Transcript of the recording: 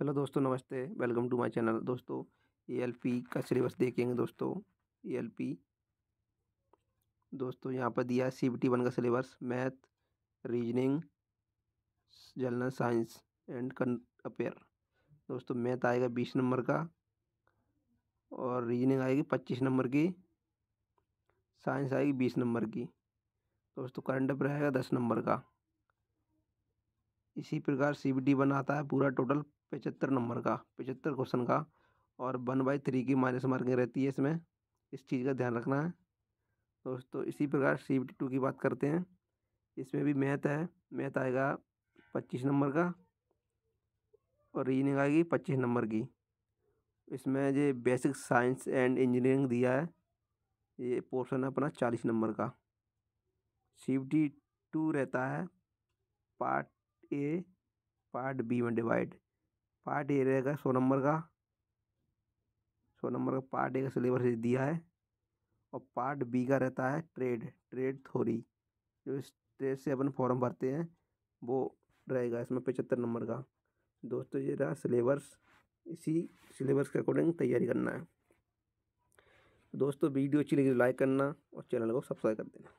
hello दोस्तों नमस्ते welcome to my channel दोस्तों ई एल पी का सिलेबस देखेंगे दोस्तों ई एल पी दोस्तों यहाँ पर दिया सी बी टी वन का syllabus math reasoning general science and current affairs दोस्तों मैथ आएगा बीस नंबर का और रीजनिंग आएगी पच्चीस नंबर की साइंस आएगी बीस नंबर की दोस्तों करंट अपेयर आएगा दस नंबर का इसी प्रकार सी बी टी वन आता है पूरा टोटल पचहत्तर नंबर का पचहत्तर क्वेश्चन का और वन बाई थ्री की माइनस मार्किंग रहती है इसमें इस चीज़ का ध्यान रखना है दोस्तों इसी प्रकार सी टू की बात करते हैं इसमें भी मैथ है मैथ आएगा पच्चीस नंबर का और रीजनिंग आएगी पच्चीस नंबर की इसमें जो बेसिक साइंस एंड इंजीनियरिंग दिया है ये पोर्शन है अपना चालीस नंबर का सी टू रहता है पार्ट ए पार्ट बी में डिवाइड पार्ट ए रहेगा सौ नंबर का सौ नंबर का पार्ट ए का सिलेबस दिया है और पार्ट बी का रहता है ट्रेड ट्रेड थोरी जो इस ट्रेड से अपन फॉर्म भरते हैं वो रहेगा इसमें पचहत्तर नंबर का दोस्तों ये रहा सिलेबस इसी सिलेबस के अकॉर्डिंग तैयारी करना है दोस्तों वीडियो अच्छी लगी तो लाइक करना और चैनल को सब्सक्राइब कर देना